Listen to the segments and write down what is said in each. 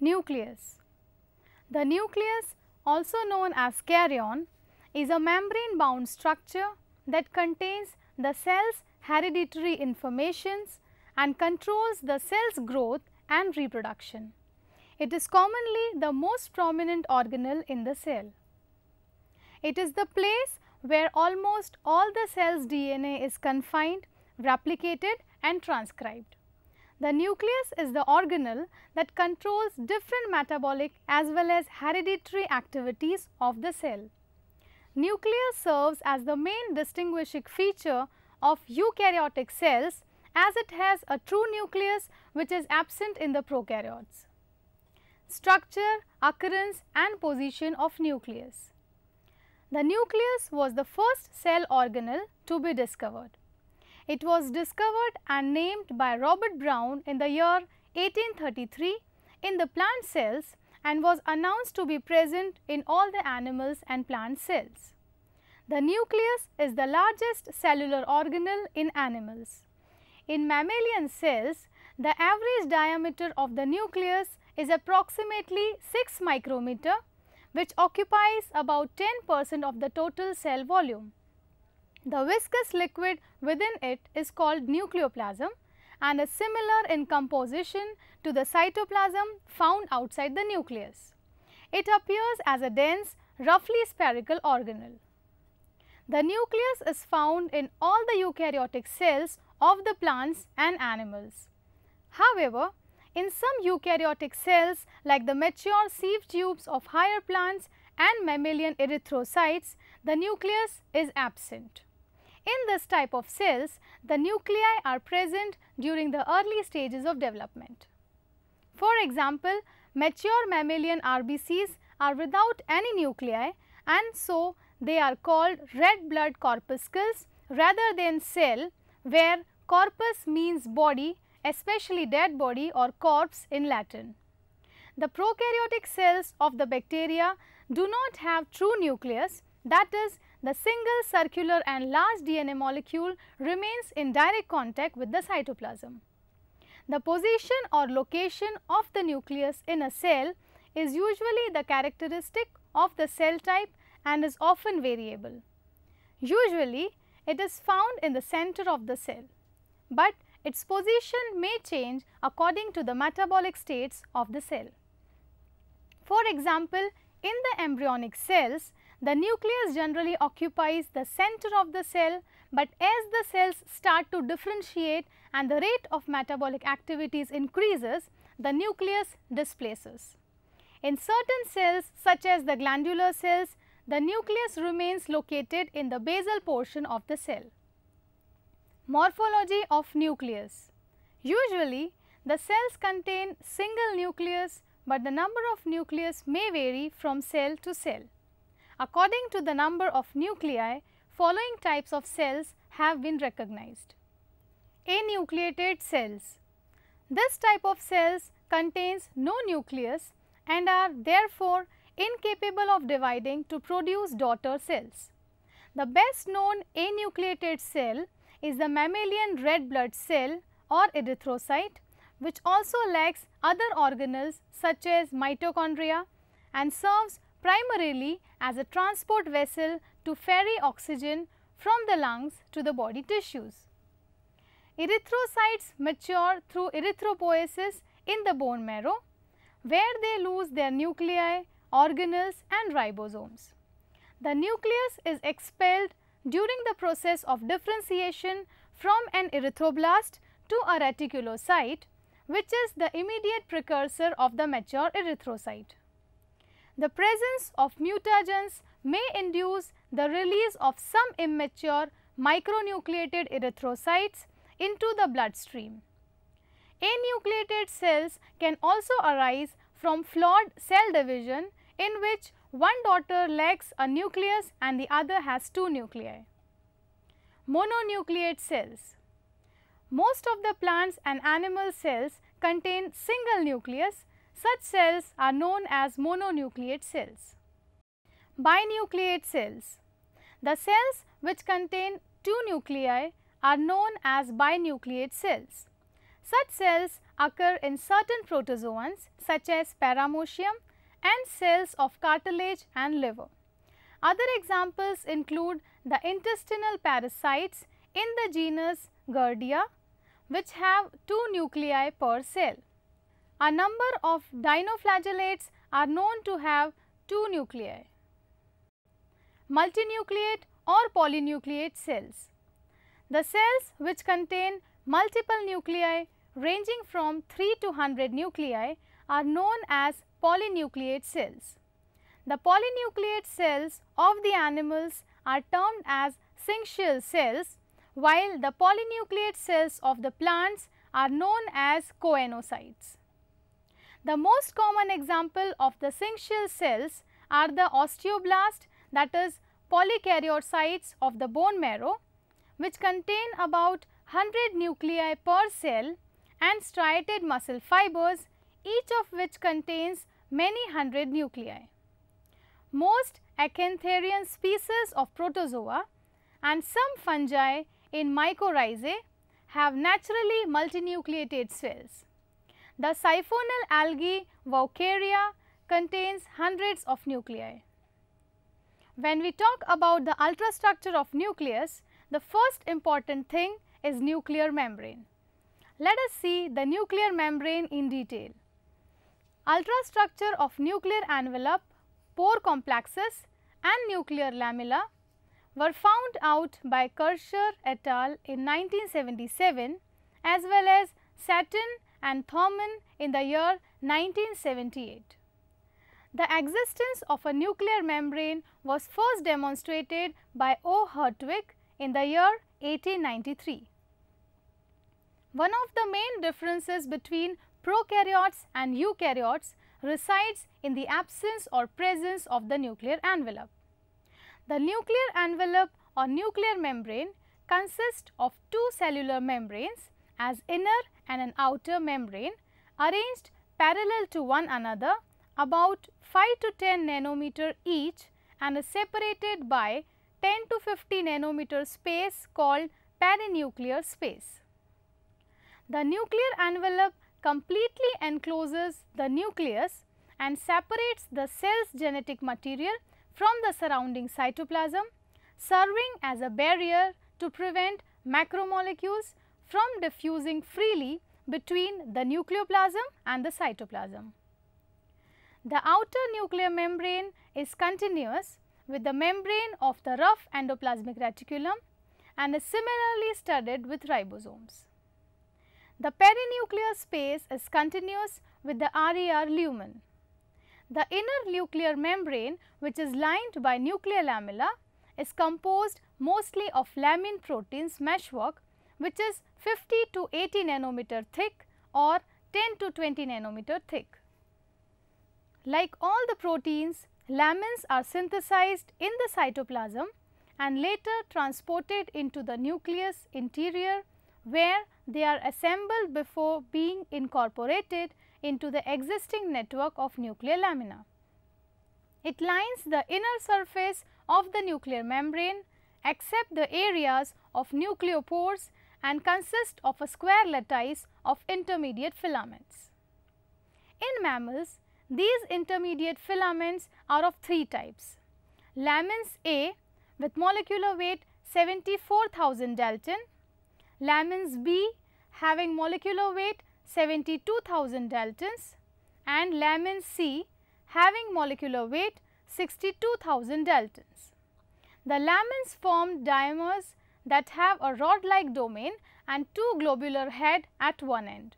Nucleus. The nucleus, also known as carion, is a membrane bound structure that contains the cell's hereditary informations and controls the cell's growth and reproduction. It is commonly the most prominent organelle in the cell. It is the place where almost all the cell's DNA is confined, replicated and transcribed. The nucleus is the organelle that controls different metabolic as well as hereditary activities of the cell nucleus serves as the main distinguishing feature of eukaryotic cells as it has a true nucleus which is absent in the prokaryotes. Structure, occurrence and position of nucleus. The nucleus was the first cell organelle to be discovered. It was discovered and named by Robert Brown in the year 1833 in the plant cells and was announced to be present in all the animals and plant cells. The nucleus is the largest cellular organelle in animals. In mammalian cells, the average diameter of the nucleus is approximately 6 micrometer which occupies about 10 percent of the total cell volume. The viscous liquid within it is called nucleoplasm and is similar in composition to the cytoplasm found outside the nucleus. It appears as a dense, roughly spherical organelle. The nucleus is found in all the eukaryotic cells of the plants and animals. However, in some eukaryotic cells like the mature sieve tubes of higher plants and mammalian erythrocytes, the nucleus is absent. In this type of cells, the nuclei are present during the early stages of development. For example, mature mammalian RBCs are without any nuclei and so they are called red blood corpuscles rather than cell where corpus means body especially dead body or corpse in Latin. The prokaryotic cells of the bacteria do not have true nucleus that is the single circular and large DNA molecule remains in direct contact with the cytoplasm. The position or location of the nucleus in a cell is usually the characteristic of the cell type and is often variable. Usually, it is found in the center of the cell, but its position may change according to the metabolic states of the cell. For example, in the embryonic cells, the nucleus generally occupies the center of the cell, but as the cells start to differentiate and the rate of metabolic activities increases, the nucleus displaces. In certain cells such as the glandular cells, the nucleus remains located in the basal portion of the cell. Morphology of nucleus Usually, the cells contain single nucleus, but the number of nucleus may vary from cell to cell. According to the number of nuclei, following types of cells have been recognized. Anucleated cells. This type of cells contains no nucleus and are therefore incapable of dividing to produce daughter cells. The best known anucleated cell is the mammalian red blood cell or erythrocyte which also lacks other organelles such as mitochondria and serves primarily as a transport vessel to ferry oxygen from the lungs to the body tissues. Erythrocytes mature through erythropoiesis in the bone marrow where they lose their nuclei, organelles and ribosomes. The nucleus is expelled during the process of differentiation from an erythroblast to a reticulocyte which is the immediate precursor of the mature erythrocyte. The presence of mutagens may induce the release of some immature micronucleated erythrocytes into the bloodstream. Anucleated cells can also arise from flawed cell division in which one daughter lacks a nucleus and the other has two nuclei. Mononucleate cells. Most of the plants and animal cells contain single nucleus such cells are known as mononucleate cells. Binucleate cells. The cells which contain two nuclei are known as binucleate cells. Such cells occur in certain protozoans such as paramecium and cells of cartilage and liver. Other examples include the intestinal parasites in the genus Giardia which have two nuclei per cell. A number of dinoflagellates are known to have two nuclei, multinucleate or polynucleate cells. The cells which contain multiple nuclei ranging from 3 to 100 nuclei are known as polynucleate cells. The polynucleate cells of the animals are termed as syncytial cells while the polynucleate cells of the plants are known as coenocytes. The most common example of the syncitial cells are the osteoblast that is polykaryocytes of the bone marrow which contain about 100 nuclei per cell and striated muscle fibers each of which contains many hundred nuclei. Most Achantherian species of protozoa and some fungi in mycorrhizae have naturally multinucleated cells. The siphonal algae Vaucaria contains hundreds of nuclei. When we talk about the ultrastructure of nucleus, the first important thing is nuclear membrane. Let us see the nuclear membrane in detail. Ultrastructure of nuclear envelope, pore complexes and nuclear lamella were found out by Kircher et al. in 1977 as well as Saturn and Thurman in the year 1978. The existence of a nuclear membrane was first demonstrated by O. Hertwig in the year 1893. One of the main differences between prokaryotes and eukaryotes resides in the absence or presence of the nuclear envelope. The nuclear envelope or nuclear membrane consists of two cellular membranes as inner and an outer membrane arranged parallel to one another about 5 to 10 nanometer each and is separated by 10 to 50 nanometer space called perinuclear space. The nuclear envelope completely encloses the nucleus and separates the cell's genetic material from the surrounding cytoplasm, serving as a barrier to prevent macromolecules from diffusing freely between the nucleoplasm and the cytoplasm. The outer nuclear membrane is continuous with the membrane of the rough endoplasmic reticulum and is similarly studded with ribosomes. The perinuclear space is continuous with the RER lumen. The inner nuclear membrane which is lined by nuclear lamella is composed mostly of lamin proteins meshwork which is 50 to 80 nanometer thick or 10 to 20 nanometer thick. Like all the proteins, lamins are synthesized in the cytoplasm and later transported into the nucleus interior where they are assembled before being incorporated into the existing network of nuclear lamina. It lines the inner surface of the nuclear membrane except the areas of nucleopores and consist of a square lattice of intermediate filaments. In mammals, these intermediate filaments are of three types. Lamins A with molecular weight 74,000 Dalton, lamins B having molecular weight 72,000 Daltons and lamin C having molecular weight 62,000 Daltons. The lamins form dimers that have a rod like domain and two globular head at one end.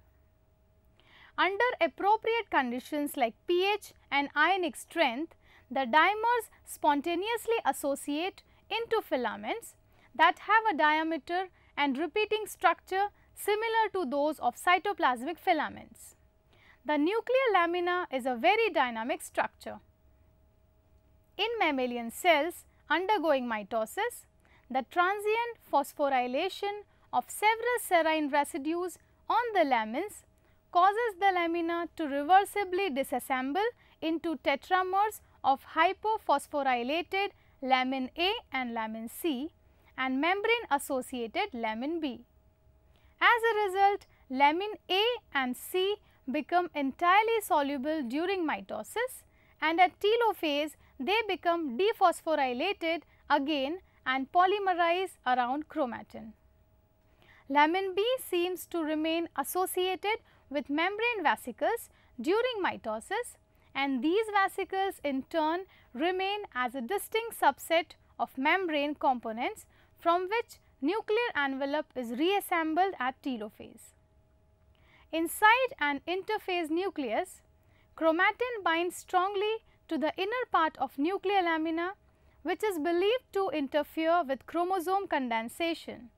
Under appropriate conditions like pH and ionic strength, the dimers spontaneously associate into filaments that have a diameter and repeating structure similar to those of cytoplasmic filaments. The nuclear lamina is a very dynamic structure. In mammalian cells undergoing mitosis, the transient phosphorylation of several serine residues on the lamins causes the lamina to reversibly disassemble into tetramers of hypophosphorylated lamin A and lamin C and membrane associated lamin B. As a result, lamin A and C become entirely soluble during mitosis and at telophase they become dephosphorylated again and polymerize around chromatin. Lamin B seems to remain associated with membrane vesicles during mitosis and these vesicles in turn remain as a distinct subset of membrane components from which nuclear envelope is reassembled at telophase. Inside an interphase nucleus, chromatin binds strongly to the inner part of nuclear lamina which is believed to interfere with chromosome condensation.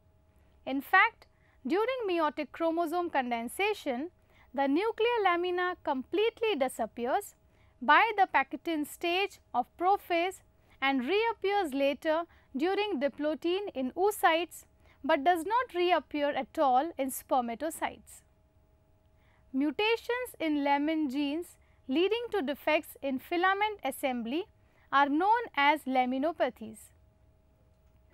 In fact, during meiotic chromosome condensation, the nuclear lamina completely disappears by the pachytin stage of prophase and reappears later during diplotene in oocytes but does not reappear at all in spermatocytes. Mutations in lamin genes leading to defects in filament assembly are known as laminopathies.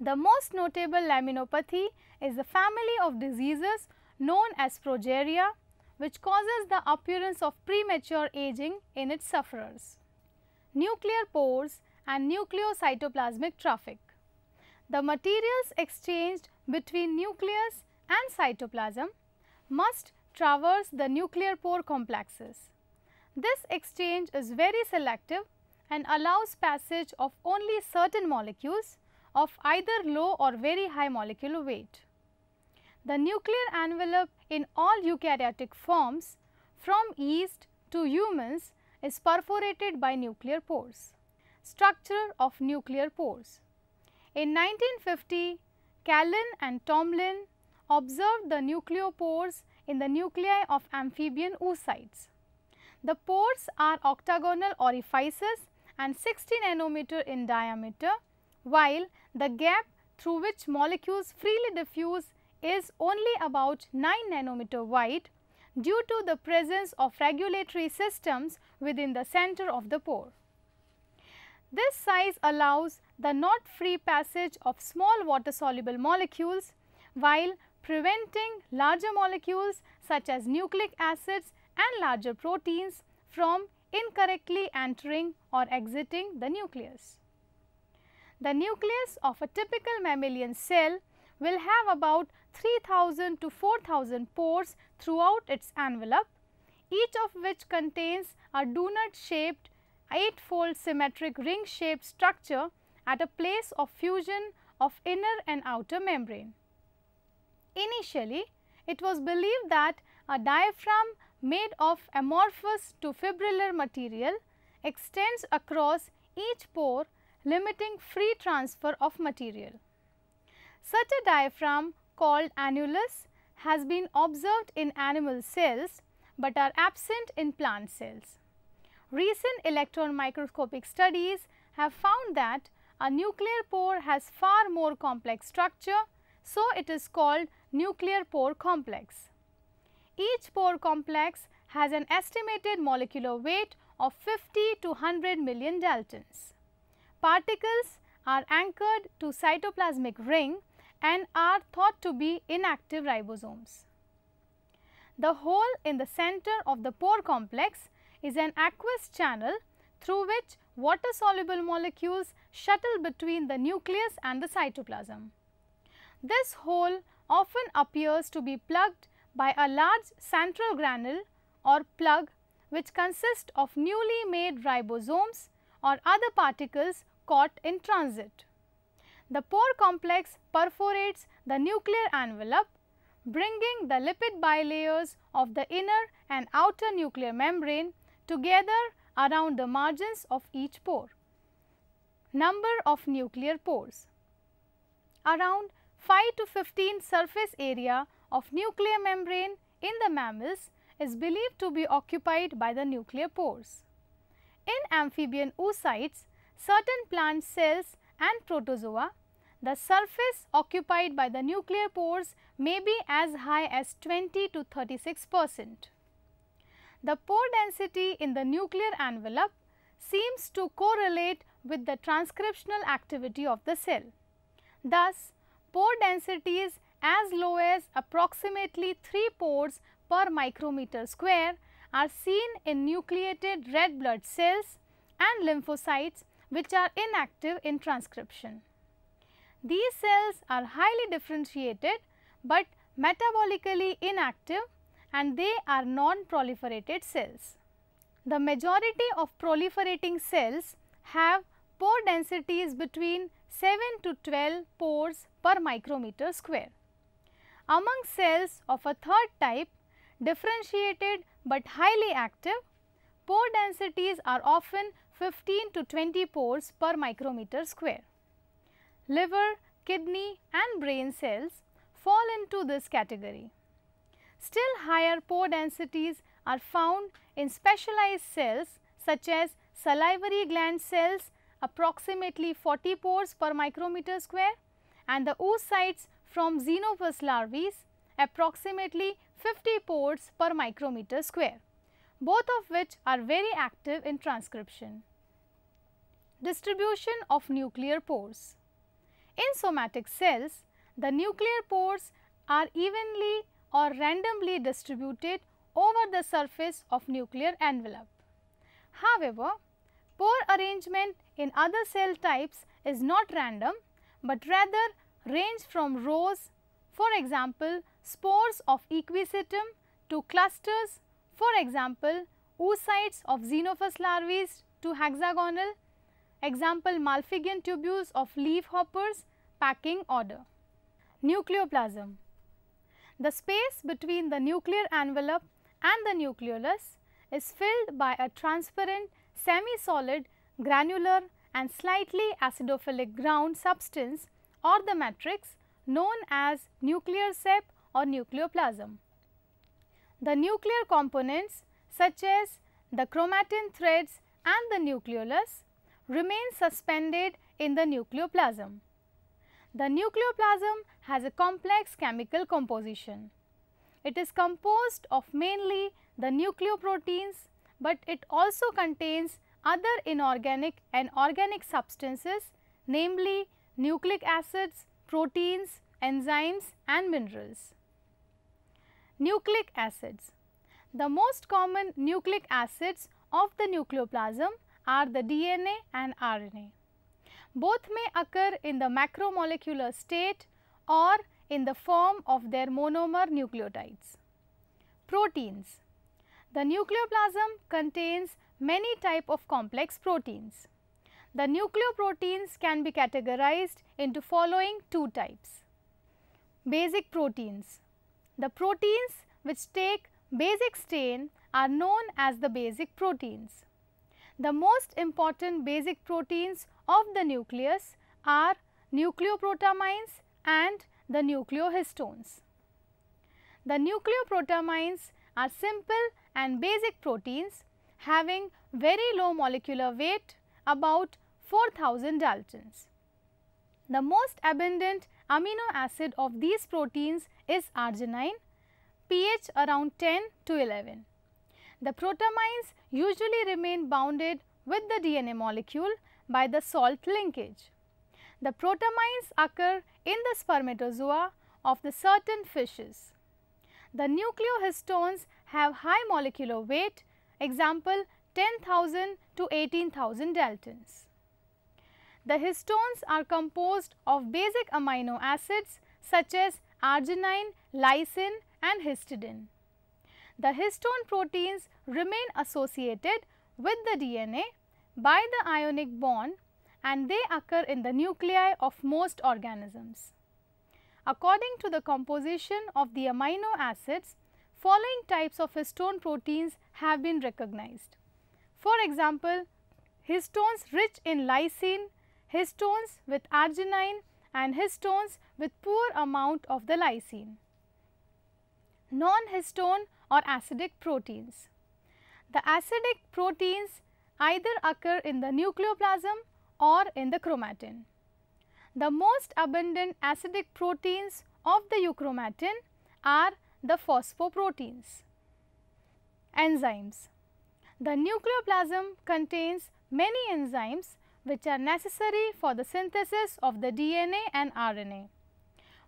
The most notable laminopathy is the family of diseases known as progeria which causes the appearance of premature aging in its sufferers. Nuclear pores and nucleocytoplasmic traffic. The materials exchanged between nucleus and cytoplasm must traverse the nuclear pore complexes. This exchange is very selective and allows passage of only certain molecules of either low or very high molecular weight. The nuclear envelope in all eukaryotic forms from yeast to humans is perforated by nuclear pores. Structure of nuclear pores. In 1950, Callan and Tomlin observed the nucleopores in the nuclei of amphibian oocytes. The pores are octagonal orifices and 60 nanometer in diameter while the gap through which molecules freely diffuse is only about 9 nanometer wide due to the presence of regulatory systems within the center of the pore. This size allows the not free passage of small water soluble molecules while preventing larger molecules such as nucleic acids and larger proteins from incorrectly entering or exiting the nucleus. The nucleus of a typical mammalian cell will have about 3000 to 4000 pores throughout its envelope, each of which contains a donut shaped 8 fold symmetric ring shaped structure at a place of fusion of inner and outer membrane. Initially, it was believed that a diaphragm made of amorphous to fibrillar material extends across each pore limiting free transfer of material. Such a diaphragm called annulus has been observed in animal cells but are absent in plant cells. Recent electron microscopic studies have found that a nuclear pore has far more complex structure, so it is called nuclear pore complex. Each pore complex has an estimated molecular weight of 50 to 100 million daltons. Particles are anchored to cytoplasmic ring and are thought to be inactive ribosomes. The hole in the center of the pore complex is an aqueous channel through which water soluble molecules shuttle between the nucleus and the cytoplasm. This hole often appears to be plugged by a large central granule or plug which consists of newly made ribosomes or other particles caught in transit. The pore complex perforates the nuclear envelope bringing the lipid bilayers of the inner and outer nuclear membrane together around the margins of each pore. Number of nuclear pores Around 5 to 15 surface area of nuclear membrane in the mammals is believed to be occupied by the nuclear pores. In amphibian oocytes, certain plant cells and protozoa, the surface occupied by the nuclear pores may be as high as 20 to 36 percent. The pore density in the nuclear envelope seems to correlate with the transcriptional activity of the cell. Thus, pore densities as low as approximately 3 pores per micrometer square are seen in nucleated red blood cells and lymphocytes which are inactive in transcription. These cells are highly differentiated but metabolically inactive and they are non-proliferated cells. The majority of proliferating cells have pore densities between 7 to 12 pores per micrometer square. Among cells of a third type, differentiated but highly active, pore densities are often 15 to 20 pores per micrometer square. Liver, kidney and brain cells fall into this category. Still higher pore densities are found in specialized cells such as salivary gland cells approximately 40 pores per micrometer square and the oocytes from xenopus larvae approximately 50 pores per micrometer square, both of which are very active in transcription. Distribution of nuclear pores In somatic cells, the nuclear pores are evenly or randomly distributed over the surface of nuclear envelope. However, pore arrangement in other cell types is not random, but rather range from rows, for example, spores of equisetum to clusters, for example, oocytes of xenophus larvae to hexagonal, example malphigian tubules of leafhoppers packing order. Nucleoplasm The space between the nuclear envelope and the nucleolus is filled by a transparent, semi-solid, granular and slightly acidophilic ground substance or the matrix known as nuclear sap or nucleoplasm. The nuclear components such as the chromatin threads and the nucleolus remain suspended in the nucleoplasm. The nucleoplasm has a complex chemical composition. It is composed of mainly the nucleoproteins, but it also contains other inorganic and organic substances namely nucleic acids, proteins, enzymes and minerals. Nucleic acids. The most common nucleic acids of the nucleoplasm are the DNA and RNA. Both may occur in the macromolecular state or in the form of their monomer nucleotides. Proteins. The nucleoplasm contains many type of complex proteins. The nucleoproteins can be categorized into following two types. Basic proteins. The proteins which take basic stain are known as the basic proteins. The most important basic proteins of the nucleus are nucleoprotamines and the nucleohistones. The nucleoprotamines are simple and basic proteins having very low molecular weight about 4000 daltons. The most abundant amino acid of these proteins is arginine, pH around 10 to 11. The protamines usually remain bounded with the DNA molecule by the salt linkage. The protamines occur in the spermatozoa of the certain fishes. The nucleohistones have high molecular weight, example 10,000 to 18,000 daltons. The histones are composed of basic amino acids such as arginine, lysine and histidine. The histone proteins remain associated with the DNA by the ionic bond and they occur in the nuclei of most organisms. According to the composition of the amino acids, following types of histone proteins have been recognized. For example, histones rich in lysine histones with arginine and histones with poor amount of the lysine. Non-histone or acidic proteins. The acidic proteins either occur in the nucleoplasm or in the chromatin. The most abundant acidic proteins of the euchromatin are the phosphoproteins. Enzymes. The nucleoplasm contains many enzymes which are necessary for the synthesis of the DNA and RNA.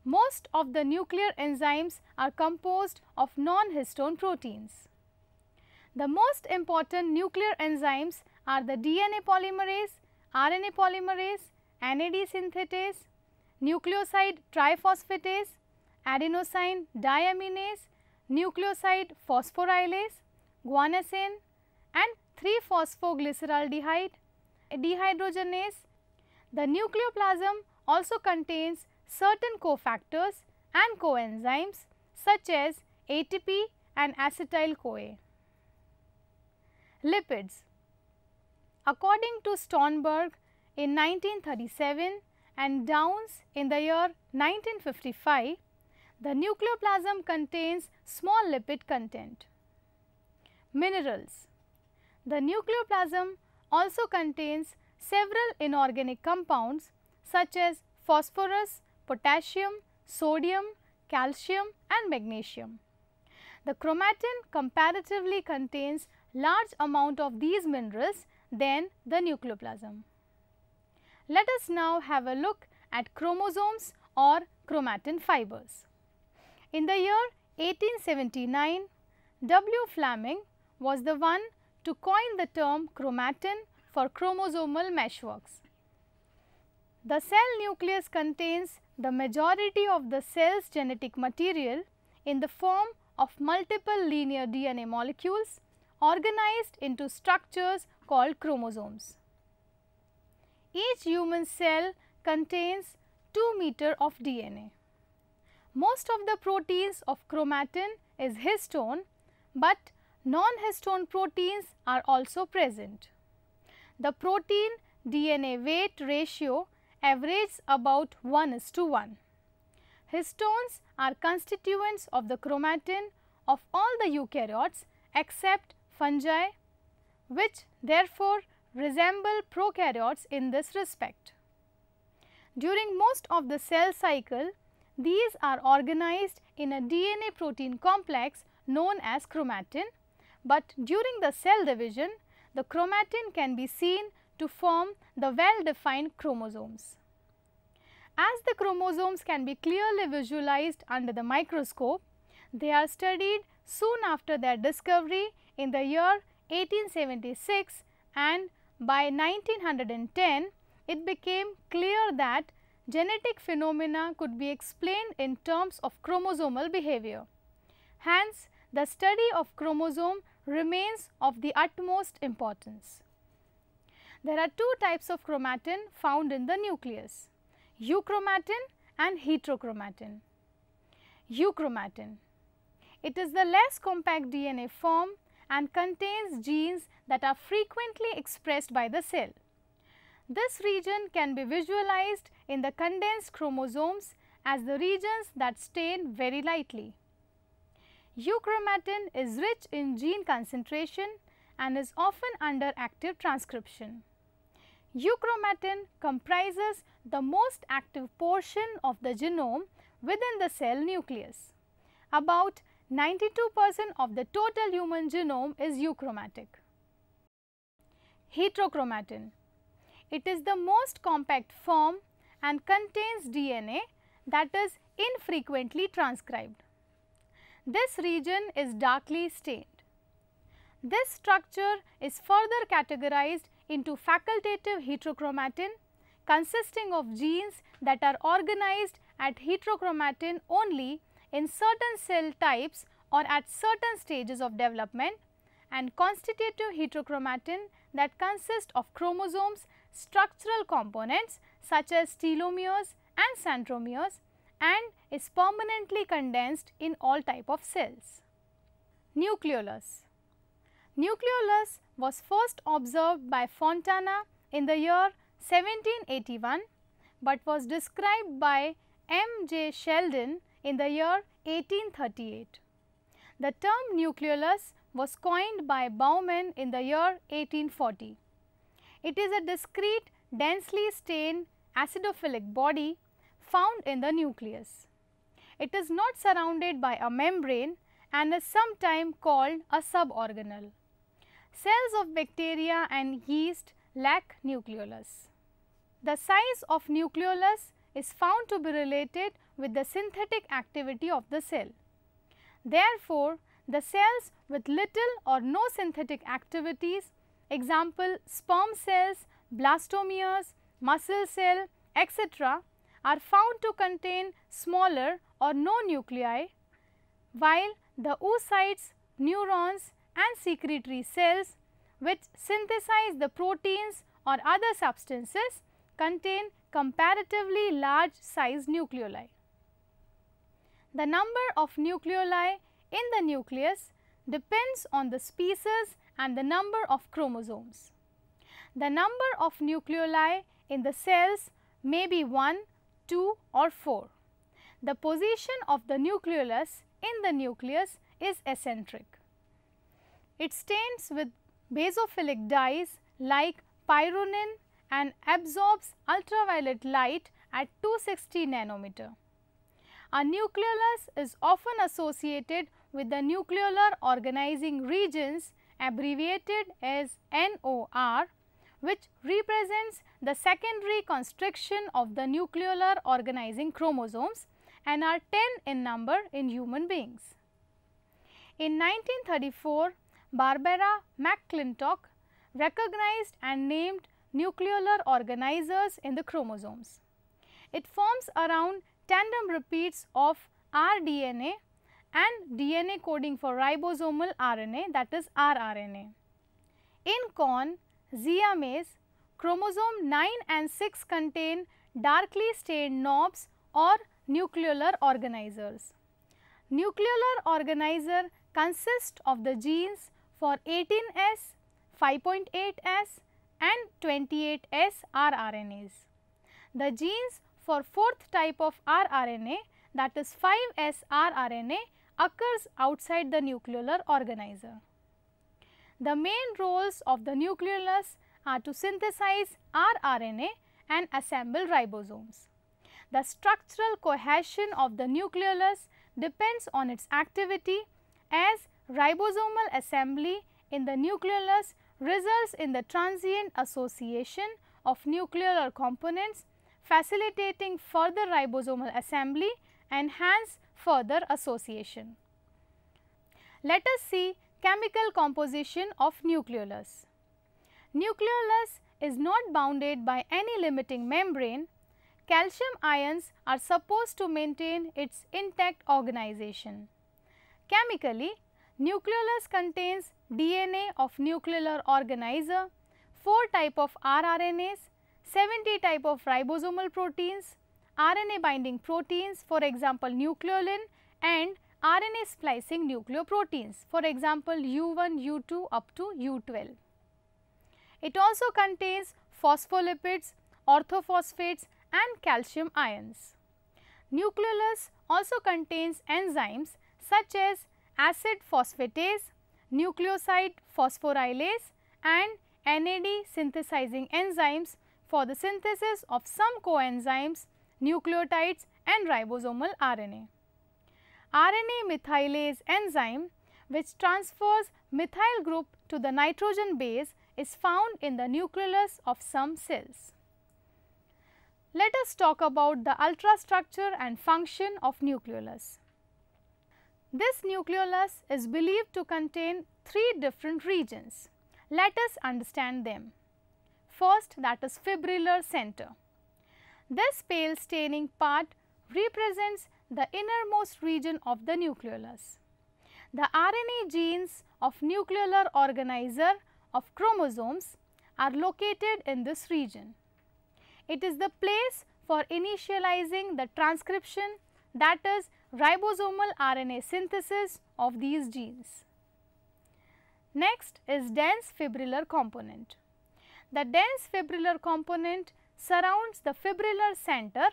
Most of the nuclear enzymes are composed of non-histone proteins. The most important nuclear enzymes are the DNA polymerase, RNA polymerase, NAD synthetase, nucleoside triphosphatase, adenosine diaminase, nucleoside phosphorylase, guanosine and 3-phosphoglyceraldehyde dehydrogenase. The nucleoplasm also contains certain cofactors and coenzymes such as ATP and acetyl-CoA. Lipids According to Stornberg in 1937 and Downs in the year 1955, the nucleoplasm contains small lipid content. Minerals The nucleoplasm also contains several inorganic compounds such as phosphorus, potassium, sodium, calcium and magnesium. The chromatin comparatively contains large amount of these minerals than the nucleoplasm. Let us now have a look at chromosomes or chromatin fibers. In the year 1879, W. Flaming was the one to coin the term chromatin for chromosomal meshworks. The cell nucleus contains the majority of the cell's genetic material in the form of multiple linear DNA molecules organized into structures called chromosomes. Each human cell contains 2 meter of DNA. Most of the proteins of chromatin is histone, but Non-histone proteins are also present. The protein DNA weight ratio averages about 1 is to 1. Histones are constituents of the chromatin of all the eukaryotes except fungi which therefore resemble prokaryotes in this respect. During most of the cell cycle, these are organized in a DNA protein complex known as chromatin but during the cell division, the chromatin can be seen to form the well defined chromosomes. As the chromosomes can be clearly visualized under the microscope, they are studied soon after their discovery in the year 1876 and by 1910 it became clear that genetic phenomena could be explained in terms of chromosomal behavior. Hence, the study of chromosome remains of the utmost importance. There are two types of chromatin found in the nucleus, euchromatin and heterochromatin. Euchromatin. It is the less compact DNA form and contains genes that are frequently expressed by the cell. This region can be visualized in the condensed chromosomes as the regions that stain very lightly. Euchromatin is rich in gene concentration and is often under active transcription. Euchromatin comprises the most active portion of the genome within the cell nucleus. About 92 percent of the total human genome is euchromatic. Heterochromatin. It is the most compact form and contains DNA that is infrequently transcribed. This region is darkly stained. This structure is further categorized into facultative heterochromatin consisting of genes that are organized at heterochromatin only in certain cell types or at certain stages of development and constitutive heterochromatin that consist of chromosomes, structural components such as telomeres and centromeres and is permanently condensed in all type of cells. Nucleolus Nucleolus was first observed by Fontana in the year 1781, but was described by M. J. Sheldon in the year 1838. The term nucleolus was coined by Bauman in the year 1840. It is a discrete densely stained acidophilic body found in the nucleus. It is not surrounded by a membrane and is sometimes called a suborganelle. Cells of bacteria and yeast lack nucleolus. The size of nucleolus is found to be related with the synthetic activity of the cell. Therefore, the cells with little or no synthetic activities, example sperm cells, blastomeres, muscle cell, etc., are found to contain smaller or no nuclei while the oocytes, neurons and secretory cells which synthesize the proteins or other substances contain comparatively large size nucleoli. The number of nucleoli in the nucleus depends on the species and the number of chromosomes. The number of nucleoli in the cells may be 1, 2 or 4 the position of the nucleolus in the nucleus is eccentric. It stains with basophilic dyes like pyronin and absorbs ultraviolet light at 260 nanometer. A nucleolus is often associated with the nucleolar organizing regions abbreviated as NOR which represents the secondary constriction of the nucleolar organizing chromosomes and are 10 in number in human beings. In 1934, Barbara McClintock recognized and named nucleolar organizers in the chromosomes. It forms around tandem repeats of rDNA and DNA coding for ribosomal RNA that is rRNA. In corn, zea maize, chromosome 9 and 6 contain darkly stained knobs or nucleolar organizers. Nucleolar organizer consists of the genes for 18S, 5.8S and 28S rRNAs. The genes for fourth type of rRNA that is 5S rRNA occurs outside the nucleolar organizer. The main roles of the nucleolus are to synthesize rRNA and assemble ribosomes. The structural cohesion of the nucleolus depends on its activity as ribosomal assembly in the nucleolus results in the transient association of nucleolar components facilitating further ribosomal assembly and hence further association. Let us see chemical composition of nucleolus. Nucleolus is not bounded by any limiting membrane calcium ions are supposed to maintain its intact organization. Chemically, nucleolus contains DNA of nucleolar organizer, 4 type of rRNAs, 70 type of ribosomal proteins, RNA binding proteins for example nucleolin and RNA splicing nucleoproteins for example U1, U2 up to U12. It also contains phospholipids, orthophosphates and calcium ions. Nucleolus also contains enzymes such as acid phosphatase, nucleoside phosphorylase and NAD synthesizing enzymes for the synthesis of some coenzymes, nucleotides and ribosomal RNA. RNA methylase enzyme which transfers methyl group to the nitrogen base is found in the nucleus of some cells. Let us talk about the ultrastructure and function of nucleolus. This nucleolus is believed to contain three different regions. Let us understand them. First that is fibrillar center. This pale staining part represents the innermost region of the nucleolus. The RNA genes of nuclear organizer of chromosomes are located in this region. It is the place for initializing the transcription that is ribosomal RNA synthesis of these genes. Next is dense fibrillar component. The dense fibrillar component surrounds the fibrillar center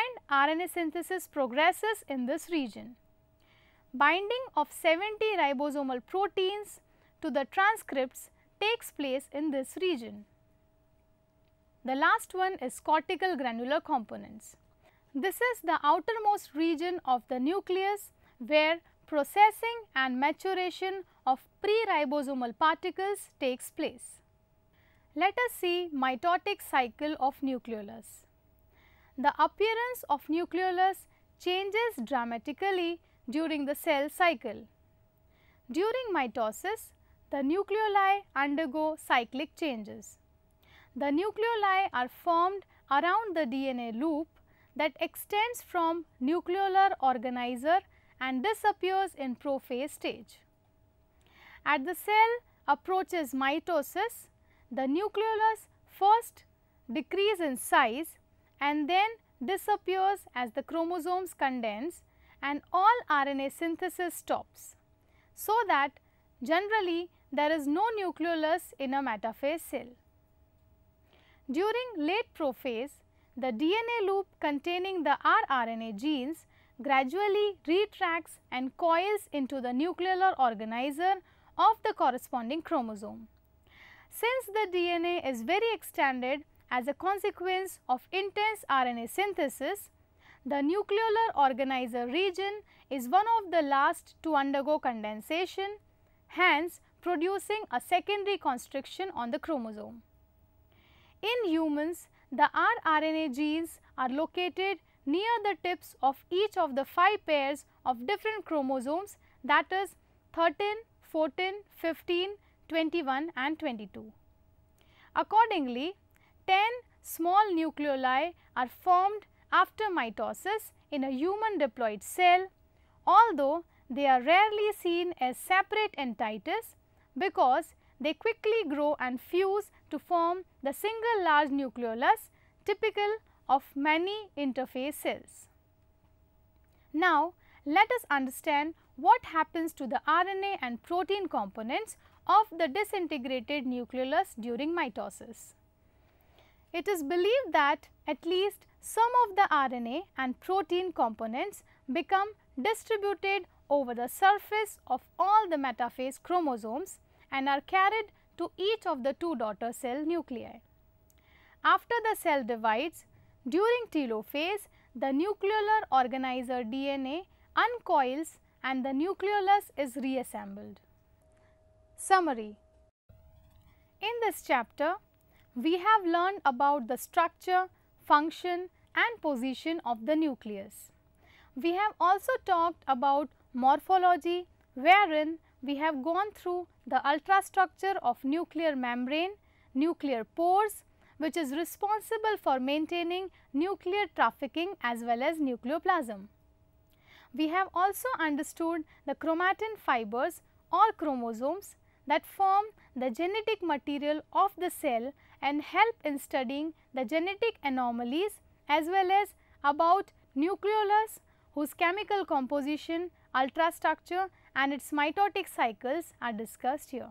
and RNA synthesis progresses in this region. Binding of 70 ribosomal proteins to the transcripts takes place in this region. The last one is cortical granular components. This is the outermost region of the nucleus where processing and maturation of pre-ribosomal particles takes place. Let us see mitotic cycle of nucleolus. The appearance of nucleolus changes dramatically during the cell cycle. During mitosis, the nucleoli undergo cyclic changes. The nucleoli are formed around the DNA loop that extends from nucleolar organizer and disappears in prophase stage. At the cell approaches mitosis, the nucleolus first decrease in size and then disappears as the chromosomes condense and all RNA synthesis stops. So that generally there is no nucleolus in a metaphase cell. During late prophase, the DNA loop containing the rRNA genes gradually retracts and coils into the nuclear organizer of the corresponding chromosome. Since the DNA is very extended as a consequence of intense RNA synthesis, the nuclear organizer region is one of the last to undergo condensation, hence producing a secondary constriction on the chromosome. In humans, the rRNA genes are located near the tips of each of the 5 pairs of different chromosomes that is 13, 14, 15, 21 and 22. Accordingly, 10 small nucleoli are formed after mitosis in a human diploid cell although they are rarely seen as separate entities because they quickly grow and fuse to form the single large nucleolus typical of many interface cells. Now, let us understand what happens to the RNA and protein components of the disintegrated nucleolus during mitosis. It is believed that at least some of the RNA and protein components become distributed over the surface of all the metaphase chromosomes and are carried to each of the two daughter cell nuclei. After the cell divides, during telophase, the nuclear organizer DNA uncoils and the nucleolus is reassembled. Summary In this chapter, we have learned about the structure, function and position of the nucleus. We have also talked about morphology wherein we have gone through the ultrastructure of nuclear membrane, nuclear pores which is responsible for maintaining nuclear trafficking as well as nucleoplasm. We have also understood the chromatin fibers or chromosomes that form the genetic material of the cell and help in studying the genetic anomalies as well as about nucleolus whose chemical composition, ultrastructure and its mitotic cycles are discussed here.